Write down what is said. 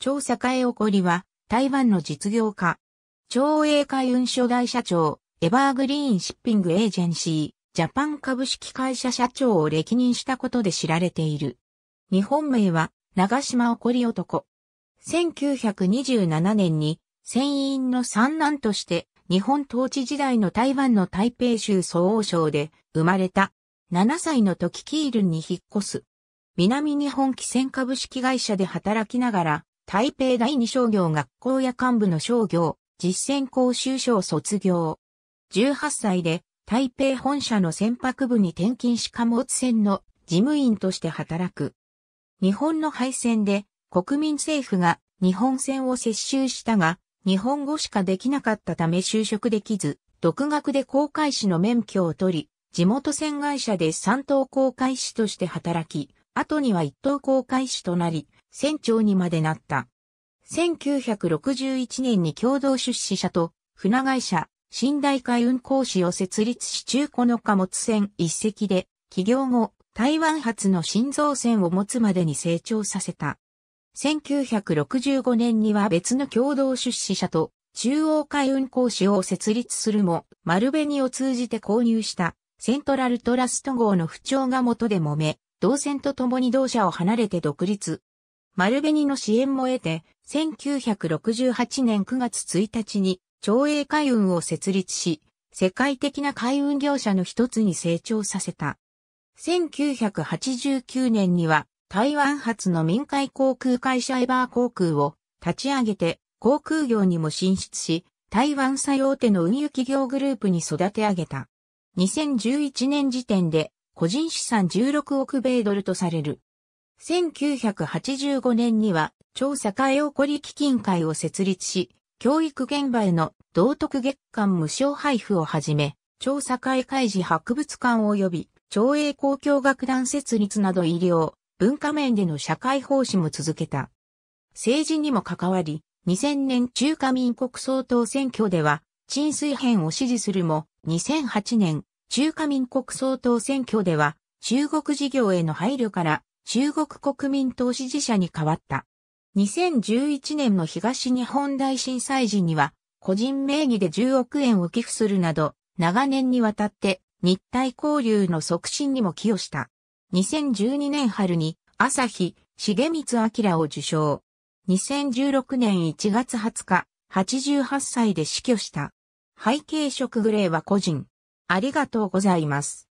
張栄おこりは、台湾の実業家。超栄海運所大社長、エバーグリーンシッピングエージェンシー、ジャパン株式会社社長を歴任したことで知られている。日本名は、長島おこり男。1927年に、船員の三男として、日本統治時代の台湾の台北州総王省で生まれた。7歳の時キールに引っ越す。南日本汽船株式会社で働きながら、台北第二商業学校や幹部の商業、実践講習所を卒業。18歳で台北本社の船舶部に転勤し貨物船の事務員として働く。日本の敗戦で国民政府が日本船を接収したが、日本語しかできなかったため就職できず、独学で航海士の免許を取り、地元船会社で三等航海士として働き、後には一等航海士となり、船長にまでなった。1961年に共同出資者と船会社、新大海運航士を設立し中古の貨物船一隻で、起業後、台湾発の新造船を持つまでに成長させた。1965年には別の共同出資者と中央海運航士を設立するも、丸紅を通じて購入したセントラルトラスト号の不調が元で揉め、同船と共に同社を離れて独立。丸紅の支援も得て、1968年9月1日に、長英海運を設立し、世界的な海運業者の一つに成長させた。1989年には、台湾発の民間航空会社エバー航空を立ち上げて、航空業にも進出し、台湾最大手の運輸企業グループに育て上げた。2011年時点で個人資産16億米ドルとされる。1985年には、調査会起こり基金会を設立し、教育現場への道徳月間無償配布をはじめ、調査会開示博物館及び、町営公共楽団設立など医療、文化面での社会奉仕も続けた。政治にも関わり、2000年中華民国総統選挙では、陳水編を支持するも、2008年中華民国総統選挙では、中国事業への配慮から中国国民党支持者に変わった。2011年の東日本大震災時には、個人名義で10億円を寄付するなど、長年にわたって日体交流の促進にも寄与した。2012年春に朝日、重光明を受賞。2016年1月20日、88歳で死去した。背景色グレーは個人。ありがとうございます。